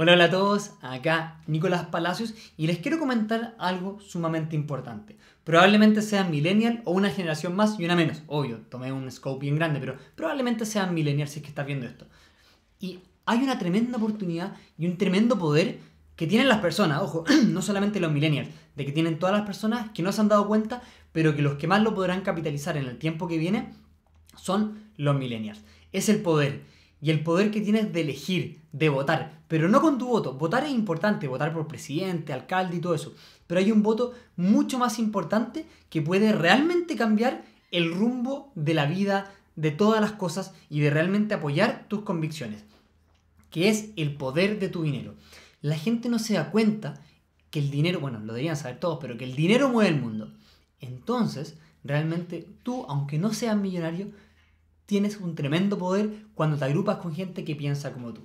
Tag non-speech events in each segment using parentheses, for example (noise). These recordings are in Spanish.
Hola, a todos, acá Nicolás Palacios y les quiero comentar algo sumamente importante. Probablemente sean millennial o una generación más y una menos, obvio, tomé un scope bien grande, pero probablemente sean millennial si es que estás viendo esto. Y hay una tremenda oportunidad y un tremendo poder que tienen las personas, ojo, (clears throat) no solamente los millennials, de que tienen todas las personas que no se han dado cuenta, pero que los que más lo podrán capitalizar en el tiempo que viene son los millennials. Es el poder y el poder que tienes de elegir, de votar, pero no con tu voto. Votar es importante, votar por presidente, alcalde y todo eso, pero hay un voto mucho más importante que puede realmente cambiar el rumbo de la vida, de todas las cosas y de realmente apoyar tus convicciones, que es el poder de tu dinero. La gente no se da cuenta que el dinero, bueno, lo deberían saber todos, pero que el dinero mueve el mundo. Entonces, realmente tú, aunque no seas millonario, tienes un tremendo poder cuando te agrupas con gente que piensa como tú.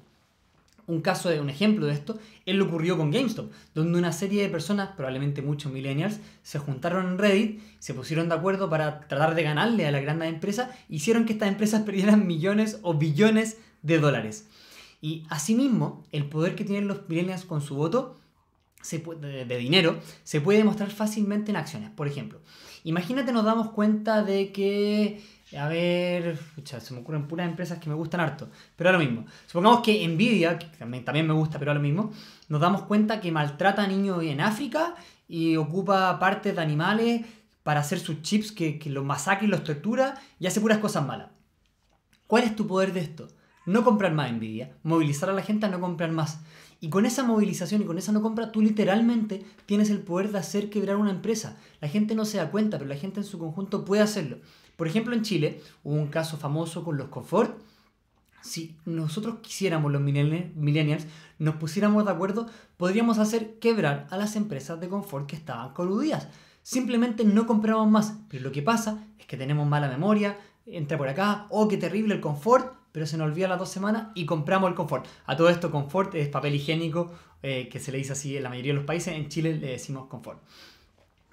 Un caso de un ejemplo de esto es lo ocurrió con GameStop, donde una serie de personas, probablemente muchos millennials, se juntaron en Reddit, se pusieron de acuerdo para tratar de ganarle a las grandes empresas, hicieron que estas empresas (laughs) perdieran millones o billones de dólares. Y asimismo, el poder que tienen los millennials con su voto de dinero se puede demostrar fácilmente en acciones. Por ejemplo, imagínate nos damos cuenta de que eh, a ver, se me ocurren puras empresas que me gustan harto, pero ahora mismo. Supongamos que Nvidia, que también, me gusta, pero a lo mismo, nos damos cuenta que maltrata a niños en África y ocupa partes de animales para hacer sus chips que, que los masacre y los tortura y hace puras cosas malas. ¿Cuál es tu poder de esto? No comprar más Nvidia, movilizar a la gente a no comprar más. Y con esa movilización y con esa no compra, tú literalmente tienes el poder de hacer quebrar una empresa. La gente no se da cuenta, pero la gente en su conjunto puede hacerlo. Por ejemplo, en Chile hubo un caso famoso con los confort. Si nosotros quisiéramos los millennials, nos pusiéramos de acuerdo, podríamos hacer quebrar a las empresas de confort que estaban coludidas. Simplemente no compramos más, pero lo que pasa es que tenemos mala memoria, entra por acá, oh, qué terrible el confort, pero se nos olvida las dos semanas y compramos el confort. A todo esto, confort es papel higiénico eh, que se le dice así en la mayoría de los países, en Chile le decimos confort.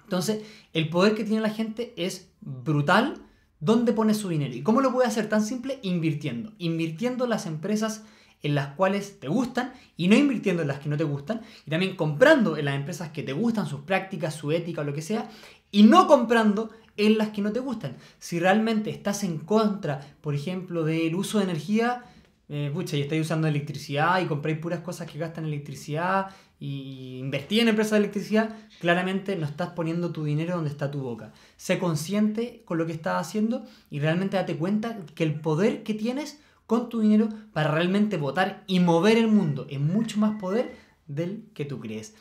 Entonces, el poder que tiene la gente es brutal dónde pones su dinero. ¿Y cómo lo puede hacer tan simple? Invirtiendo. Invirtiendo las empresas en las cuales te gustan y no invirtiendo en las que no te gustan. Y también comprando en las empresas que te gustan, sus prácticas, su ética lo que sea. Y no comprando en las que no te gustan. Si realmente estás en contra, por ejemplo, del uso de energía eh, pucha, y estáis usando electricidad y compráis puras cosas que gastan electricidad y invertí en empresas de electricidad, claramente no estás poniendo tu dinero donde está tu boca. Sé consciente con lo que estás haciendo y realmente date cuenta que el poder que tienes con tu dinero para realmente votar y mover el mundo es mucho más poder del que tú crees.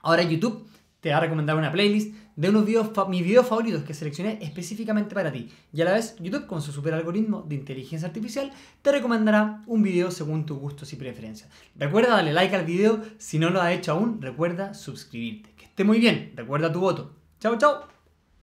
Ahora YouTube te va a recomendar una playlist de unos videos, mis videos favoritos que seleccioné específicamente para ti. Y a la vez, YouTube, con su super algoritmo de inteligencia artificial, te recomendará un video según tus gustos y preferencias. Recuerda darle like al video, si no lo has hecho aún, recuerda suscribirte. Que esté muy bien, recuerda tu voto. Chao, chao.